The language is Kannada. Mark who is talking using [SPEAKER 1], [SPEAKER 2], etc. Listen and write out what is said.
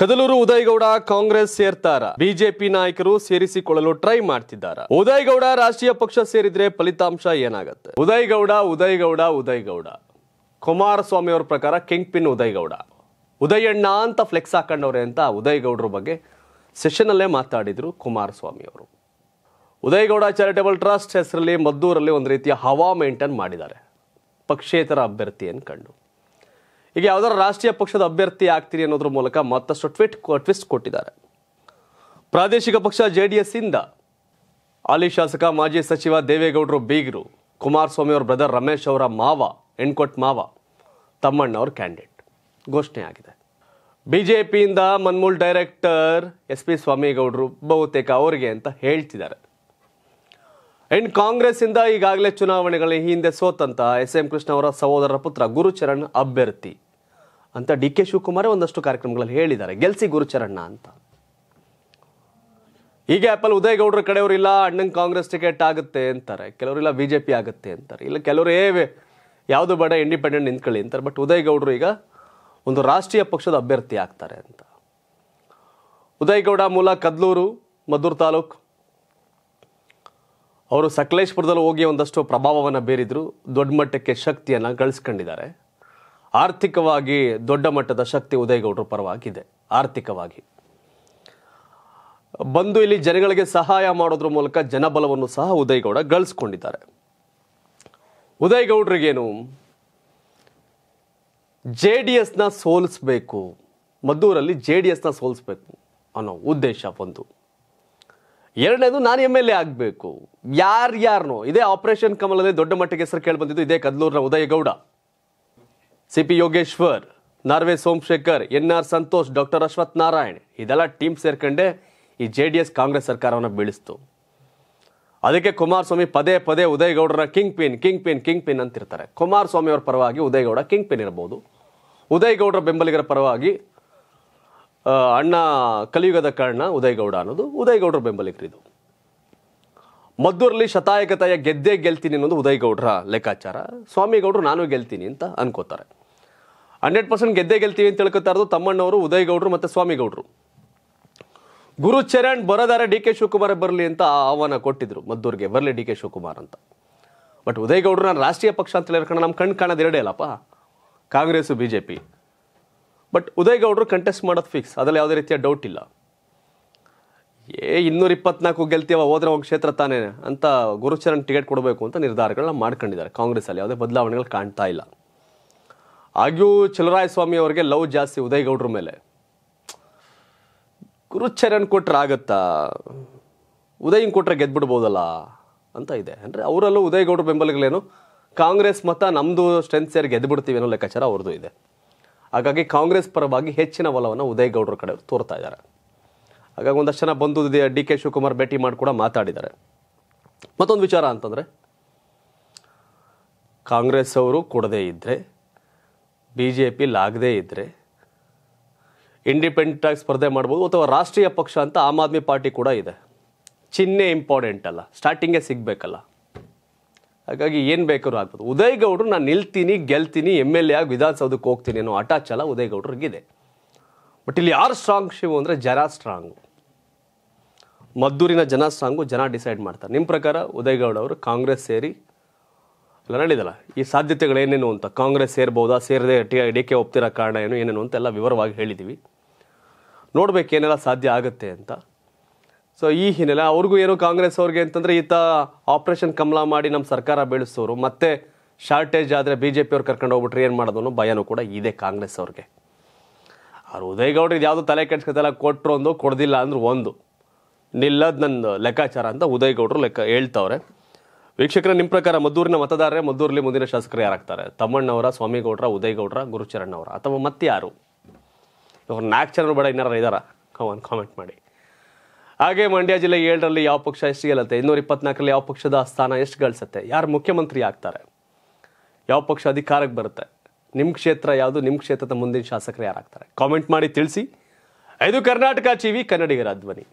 [SPEAKER 1] ಕದಲೂರು ಉದಯಗೌಡ ಕಾಂಗ್ರೆಸ್ ಸೇರ್ತಾರ ಬಿಜೆಪಿ ನಾಯಕರು ಸೇರಿಸಿಕೊಳ್ಳಲು ಟ್ರೈ ಮಾಡ್ತಿದ್ದಾರೆ ಉದಯಗೌಡ ರಾಷ್ಟ್ರೀಯ ಪಕ್ಷ ಸೇರಿದ್ರೆ ಫಲಿತಾಂಶ ಏನಾಗುತ್ತೆ ಉದಯಗೌಡ ಉದಯಗೌಡ ಉದಯಗೌಡ ಕುಮಾರಸ್ವಾಮಿ ಅವರ ಪ್ರಕಾರ ಕಿಂಗ್ ಪಿನ್ ಉದಯಗೌಡ ಉದಯಣ್ಣ ಅಂತ ಫ್ಲೆಕ್ಸ್ ಹಾಕೊಂಡವ್ರೆ ಅಂತ ಉದಯಗೌಡರ ಬಗ್ಗೆ ಸೆಷನ್ ಅಲ್ಲೇ ಮಾತಾಡಿದ್ರು ಕುಮಾರಸ್ವಾಮಿ ಅವರು ಉದಯಗೌಡ ಚಾರಿಟೇಬಲ್ ಟ್ರಸ್ಟ್ ಹೆಸರಲ್ಲಿ ಮದ್ದೂರಲ್ಲಿ ಒಂದು ರೀತಿಯ ಹವಾ ಮೇಂಟೈನ್ ಮಾಡಿದ್ದಾರೆ ಪಕ್ಷೇತರ ಅಭ್ಯರ್ಥಿಯನ್ನು ಕಂಡು ಈಗ ಯಾವ್ದಾರ ರಾಷ್ಟ್ರೀಯ ಪಕ್ಷದ ಅಭ್ಯರ್ಥಿ ಆಗ್ತೀರಿ ಅನ್ನೋದ್ರ ಮೂಲಕ ಮತ್ತಷ್ಟು ಟ್ವಿಟ್ ಟ್ವಿಸ್ಟ್ ಕೊಟ್ಟಿದ್ದಾರೆ ಪ್ರಾದೇಶಿಕ ಪಕ್ಷ ಜೆ ಡಿ ಎಸ್ ಇಂದ ಹಾಲಿ ಶಾಸಕ ಮಾಜಿ ಸಚಿವ ದೇವೇಗೌಡರು ಬೀಗರು ಕುಮಾರಸ್ವಾಮಿ ಅವರ ಬ್ರದರ್ ರಮೇಶ್ ಅವರ ಮಾವ ಎಣ್ಕೊಟ್ ಮಾವ ತಮ್ಮಣ್ಣ ತಮ್ಮಣ್ಣವ್ರ ಕ್ಯಾಂಡಿಡೇಟ್ ಘೋಷಣೆ ಆಗಿದೆ ಬಿಜೆಪಿಯಿಂದ ಮನ್ಮೂಲ್ ಡೈರೆಕ್ಟರ್ ಎಸ್ ಪಿ ಸ್ವಾಮಿಗೌಡರು ಬಹುತೇಕ ಅವರಿಗೆ ಅಂತ ಹೇಳ್ತಿದ್ದಾರೆ ಎಂಡ್ ಕಾಂಗ್ರೆಸ್ ಇಂದ ಈಗಾಗಲೇ ಚುನಾವಣೆಗಳ ಹಿಂದೆ ಸೋತಂತ ಎಸ್ ಎಂ ಕೃಷ್ಣ ಅವರ ಸಹೋದರರ ಪುತ್ರ ಗುರುಚರಣ್ ಅಭ್ಯರ್ಥಿ ಅಂತ ಡಿ ಕೆ ಶಿವಕುಮಾರ್ ಒಂದಷ್ಟು ಕಾರ್ಯಕ್ರಮಗಳಲ್ಲಿ ಹೇಳಿದ್ದಾರೆ ಗೆಲ್ಸಿ ಗುರುಚರಣ್ಣ ಅಂತ ಹೀಗೆ ಆಪಲ್ ಉದಯ್ ಕಡೆಯವರು ಇಲ್ಲ ಅಣ್ಣನ ಕಾಂಗ್ರೆಸ್ ಟಿಕೆಟ್ ಆಗುತ್ತೆ ಅಂತಾರೆ ಕೆಲವರಿಲ್ಲ ಬಿಜೆಪಿ ಆಗುತ್ತೆ ಅಂತಾರೆ ಇಲ್ಲ ಕೆಲವರು ಏ ಯಾವುದು ಬಡ ಇಂಡಿಪೆಂಡೆಂಟ್ ನಿಂತ್ಕೊಳ್ಳಿ ಅಂತಾರೆ ಬಟ್ ಉದಯ್ ಈಗ ಒಂದು ರಾಷ್ಟ್ರೀಯ ಪಕ್ಷದ ಅಭ್ಯರ್ಥಿ ಆಗ್ತಾರೆ ಅಂತ ಉದಯ್ ಗೌಡ ಮೂಲ ಕದ್ಲೂರು ಮದ್ದೂರು ತಾಲೂಕು ಅವರು ಸಕಲೇಶ್ಪುರದಲ್ಲಿ ಹೋಗಿ ಒಂದಷ್ಟು ಪ್ರಭಾವವನ್ನು ಬೀರಿದ್ರು ದೊಡ್ಡ ಮಟ್ಟಕ್ಕೆ ಶಕ್ತಿಯನ್ನು ಗಳಿಸ್ಕೊಂಡಿದ್ದಾರೆ ಆರ್ಥಿಕವಾಗಿ ದೊಡ್ಡ ಮಟ್ಟದ ಶಕ್ತಿ ಉದಯಗೌಡರ ಪರವಾಗಿದೆ ಆರ್ಥಿಕವಾಗಿ ಬಂದು ಇಲ್ಲಿ ಜನಗಳಿಗೆ ಸಹಾಯ ಮಾಡೋದ್ರ ಮೂಲಕ ಜನಬಲವನ್ನು ಸಹ ಉದಯಗೌಡ ಗಳಿಸ್ಕೊಂಡಿದ್ದಾರೆ ಉದಯಗೌಡರಿಗೇನು ಜೆ ಡಿ ಎಸ್ನ ಸೋಲಿಸ್ಬೇಕು ಮದ್ದೂರಲ್ಲಿ ಜೆ ಡಿ ಎಸ್ನ ಸೋಲಿಸ್ಬೇಕು ಅನ್ನೋ ಉದ್ದೇಶ ಒಂದು ಎರಡನೇದು ನಾನು ಎಮ್ ಎಲ್ ಎ ಆಗಬೇಕು ಯಾರ್ಯಾರನೋ ಇದೇ ಆಪರೇಷನ್ ಕಮಲದಲ್ಲಿ ದೊಡ್ಡ ಮಟ್ಟಿಗೆ ಹೆಸರು ಕೇಳಿ ಬಂದಿದ್ದು ಇದೇ ಕದ್ಲೂರಿನ Uday Gowda C P Yogeshwar Narve Somashekar N R Santosh doctor Ashwath Narayan ಇದೆಲ್ಲ ಟೀಮ್ ಸೇರ್ಕೊಂಡೆ ಈ ಜೆ ಡಿ ಎಸ್ ಕಾಂಗ್ರೆಸ್ ಸರ್ಕಾರವನ್ನು ಬೀಳಿಸ್ತು ಅದಕ್ಕೆ ಕುಮಾರಸ್ವಾಮಿ ಪದೇ ಪದೇ ಉದಯಗೌಡರ kingpin kingpin kingpin ಅಂತಿರ್ತಾರೆ ಕುಮಾರಸ್ವಾಮಿ ಅವರ ಪರವಾಗಿ ಉದಯಗೌಡ ಕಿಂಗ್ ಪಿನ್ ಇರಬಹುದು ಉದಯಗೌಡರ ಬೆಂಬಲಿಗರ ಪರವಾಗಿ ಅಣ್ಣ ಕಲಿಯುಗದ ಕರ್ಣ ಉದಯಗೌಡ ಅನ್ನೋದು ಉದಯಗೌಡರ ಇದು ಮದ್ದೂರಲ್ಲಿ ಶತಾಯಕತೆಯ ಗೆದ್ದೇ ಗೆಲ್ತೀನಿ ಅನ್ನೋದು ಉದಯಗೌಡರ ಲೆಕ್ಕಾಚಾರ ಸ್ವಾಮಿಗೌಡರು ನಾನು ಗೆಲ್ತೀನಿ ಅಂತ ಅನ್ಕೋತಾರೆ ಹಂಡ್ರೆಡ್ ಪರ್ಸೆಂಟ್ ಗೆದ್ದೇ ಗೆಲ್ತೀವಿ ಅಂತ ತಿಳ್ಕೊತಾ ಇರೋದು ತಮ್ಮಣ್ಣವರು ಉದಯಗೌಡರು ಮತ್ತು ಸ್ವಾಮಿಗೌಡರು ಗುರುಚರಣ್ ಬರೋದಾರೆ ಡಿ ಕೆ ಶಿವಕುಮಾರ್ ಬರಲಿ ಅಂತ ಆಹ್ವಾನ ಕೊಟ್ಟಿದ್ರು ಮದ್ದೂರಿಗೆ ಬರಲಿ ಡಿ ಕೆ ಶಿವಕುಮಾರ್ ಅಂತ ಬಟ್ ಉದಯಗೌಡರು ನಾನು ರಾಷ್ಟ್ರೀಯ ಪಕ್ಷ ಅಂತ ಹೇಳಿರ್ಕೊಂಡು ನಮ್ಮ ಕಣ್ಣು ಕಾಣೋದು ಎರಡೇ ಅಲ್ಲಪ್ಪ Congress B J P but ಉದಯಗೌಡರು ಕಂಟೆಸ್ಟ್ ಮಾಡೋದು ಫಿಕ್ಸ್ ಅದರಲ್ಲಿ ಯಾವುದೇ ರೀತಿಯ ಡೌಟ್ ಇಲ್ಲ ಏ ಇನ್ನೂರ ಇಪ್ಪತ್ನಾಲ್ಕು ಗೆಲ್ತೀವ ಹೋದ್ರೆ ಒಂದು ಕ್ಷೇತ್ರ ತಾನೇ ಅಂತ ಗುರುಚರಣ್ ಟಿಕೆಟ್ ಕೊಡಬೇಕು ಅಂತ ನಿರ್ಧಾರಗಳನ್ನ ಮಾಡ್ಕೊಂಡಿದ್ದಾರೆ ಕಾಂಗ್ರೆಸ್ಸಲ್ಲಿ ಯಾವುದೇ ಬದಲಾವಣೆಗಳು ಕಾಣ್ತಾ ಇಲ್ಲ ಆಗ್ಯೂ ಚಲರಾಯಸ್ವಾಮಿ ಅವರಿಗೆ ಲವ್ ಜಾಸ್ತಿ ಉದಯಗೌಡ್ರ ಮೇಲೆ ಗುರುಚರಣ್ ಕೊಟ್ರೆ ಆಗತ್ತಾ ಉದಯ್ ಕೊಟ್ರೆ ಗೆದ್ಬಿಡ್ಬೋದಲ್ಲ ಅಂತ ಇದೆ ಅಂದರೆ ಅವರಲ್ಲೂ ಉದಯಗೌಡ್ರ ಬೆಂಬಲಿಗಳೇನು ಕಾಂಗ್ರೆಸ್ ಮತ ನಮ್ಮದು ಸ್ಟ್ರೆಂತ್ ಸೇರಿ ಗೆದ್ಬಿಡ್ತೀವಿ ಅನ್ನೋ ಲೆಕ್ಕಾಚಾರ ಅವ್ರದ್ದು ಇದೆ ಹಾಗಾಗಿ ಕಾಂಗ್ರೆಸ್ ಪರವಾಗಿ ಹೆಚ್ಚಿನ ಒಲವನ್ನು ಉದಯಗೌಡರ ಕಡೆ ತೋರ್ತಾ ಇದ್ದಾರೆ ಹಾಗಾಗಿ ಒಂದಷ್ಟು ಜನ ಬಂದು ಡಿ ಕೆ ಶಿವಕುಮಾರ್ ಭೇಟಿ ಮಾಡಿ ಕೂಡ ಮಾತಾಡಿದ್ದಾರೆ ಮತ್ತೊಂದು ವಿಚಾರ ಅಂತಂದರೆ ಕಾಂಗ್ರೆಸ್ ಅವರು ಕೊಡದೇ ಇದ್ದರೆ ಬಿ ಜೆ ಪಿ ಲಾಗದೇ ಇದ್ದರೆ ಇಂಡಿಪೆಂಡೆಂಟಾಗಿ ಸ್ಪರ್ಧೆ ಮಾಡ್ಬೋದು ಅಥವಾ ರಾಷ್ಟ್ರೀಯ ಪಕ್ಷ ಅಂತ ಆಮ್ ಆದ್ಮಿ ಪಾರ್ಟಿ ಕೂಡ ಇದೆ ಚಿಹ್ನೆ ಇಂಪಾರ್ಟೆಂಟ್ ಅಲ್ಲ ಸ್ಟಾರ್ಟಿಂಗೇ ಸಿಗಬೇಕಲ್ಲ ಹಾಗಾಗಿ ಏನು ಬೇಕಾದ್ರೂ ಆಗ್ಬೋದು ಉದಯ್ ನಾನು ನಿಲ್ತೀನಿ ಗೆಲ್ತೀನಿ ಎಮ್ ಎಲ್ ಎ ಆಗಿ ವಿಧಾನಸೌಧಕ್ಕೆ ಹೋಗ್ತೀನಿ ಅನ್ನೋ ಅಟಾಚ್ ಅಲ್ಲ ಉದಯ್ ಬಟ್ ಇಲ್ಲಿ ಯಾರು ಸ್ಟ್ರಾಂಗ್ ಶಿವು ಅಂದರೆ ಜನ ಸ್ಟ್ರಾಂಗು ಮದ್ದೂರಿನ ಜನ ಸ್ಟ್ರಾಂಗು ಜನ ಡಿಸೈಡ್ ಮಾಡ್ತಾರೆ ನಿಮ್ಮ ಪ್ರಕಾರ ಉದಯ್ ಅವರು ಕಾಂಗ್ರೆಸ್ ಸೇರಿ ಎಲ್ಲ ನಡೀದಲ್ಲ ಈ ಸಾಧ್ಯತೆಗಳೇನೇನು ಅಂತ ಕಾಂಗ್ರೆಸ್ ಸೇರ್ಬೋದಾ ಸೇರದೆ ಡಿ ಕೆ ಒಪ್ತಿರೋ ಕಾರಣ ಏನು ಏನೇನು ಅಂತ ಎಲ್ಲ ವಿವರವಾಗಿ ಹೇಳಿದ್ದೀವಿ ನೋಡಬೇಕು ಸಾಧ್ಯ ಆಗುತ್ತೆ ಅಂತ ಸೊ ಈ ಹಿನ್ನೆಲೆ ಅವ್ರಿಗೂ ಏನು ಕಾಂಗ್ರೆಸ್ ಅವ್ರಿಗೆ ಅಂತಂದ್ರೆ ಈತ ಆಪ್ರೇಷನ್ ಕಮಲ ಮಾಡಿ ನಮ್ಮ ಸರ್ಕಾರ ಬೀಳಿಸೋರು ಮತ್ತೆ ಶಾರ್ಟೇಜ್ ಆದರೆ ಬಿ ಜೆ ಅವ್ರು ಕರ್ಕೊಂಡು ಹೋಗ್ಬಿಟ್ರೆ ಏನು ಮಾಡೋದು ಅನ್ನೋ ಭಯನೂ ಕೂಡ ಇದೆ ಕಾಂಗ್ರೆಸ್ ಅವ್ರಿಗೆ ಅವ್ರು ಉದಯಗೌಡ್ರಿಗೆ ಇದು ತಲೆ ಕೆಡ್ಸ್ಕೊತಲ್ಲ ಕೊಟ್ಟರು ಒಂದು ಕೊಡ್ದಿಲ್ಲ ಅಂದ್ರೆ ಒಂದು ನಿಲ್ಲದ್ ನನ್ನ ಲೆಕ್ಕಾಚಾರ ಅಂತ ಉದಯಗೌಡರು ಲೆಕ್ಕ ಹೇಳ್ತಾವ್ರೆ ವೀಕ್ಷಕರ ನಿಮ್ಮ ಪ್ರಕಾರ ಮದ್ದೂರಿನ ಮತದಾರರೇ ಮದ್ದೂರಲ್ಲಿ ಮುಂದಿನ ಶಾಸಕರು ಯಾರಾಗ್ತಾರೆ ತಮ್ಮಣ್ಣವರ ಸ್ವಾಮಿಗೌಡ್ರ ಉದಯಗೌಡ್ರ ಗುರುಚರಣ್ ಅವರ ಅಥವಾ ಮತ್ತೆ ಯಾರು ಇವ್ರ ನಾಲ್ಕು ಜನರು ಬೇಡ ಇನ್ನಾರು ಇದ್ದಾರಾ ಒಂದು ಕಾಮೆಂಟ್ ಮಾಡಿ ಹಾಗೆ ಮಂಡ್ಯ ಜಿಲ್ಲೆ ಏಳರಲ್ಲಿ ಯಾವ ಪಕ್ಷ ಎಷ್ಟು ಗೆಲ್ಲುತ್ತೆ ಇನ್ನೂರ ಇಪ್ಪತ್ನಾಲ್ಕರಲ್ಲಿ ಯಾವ ಪಕ್ಷದ ಸ್ಥಾನ ಎಷ್ಟು ಗಳಿಸುತ್ತೆ ಯಾರು ಮುಖ್ಯಮಂತ್ರಿ ಆಗ್ತಾರೆ ಯಾವ ಪಕ್ಷ ಅಧಿಕಾರಕ್ಕೆ ಬರುತ್ತೆ ನಿಮ್ಮ ಕ್ಷೇತ್ರ ಯಾವುದು ನಿಮ್ಮ ಕ್ಷೇತ್ರದ ಮುಂದಿನ ಶಾಸಕರು ಯಾರಾಗ್ತಾರೆ ಕಾಮೆಂಟ್ ಮಾಡಿ ತಿಳಿಸಿ ಇದು ಕರ್ನಾಟಕ ಟಿವಿ ಕನ್ನಡಿಗರ ಧ್ವನಿ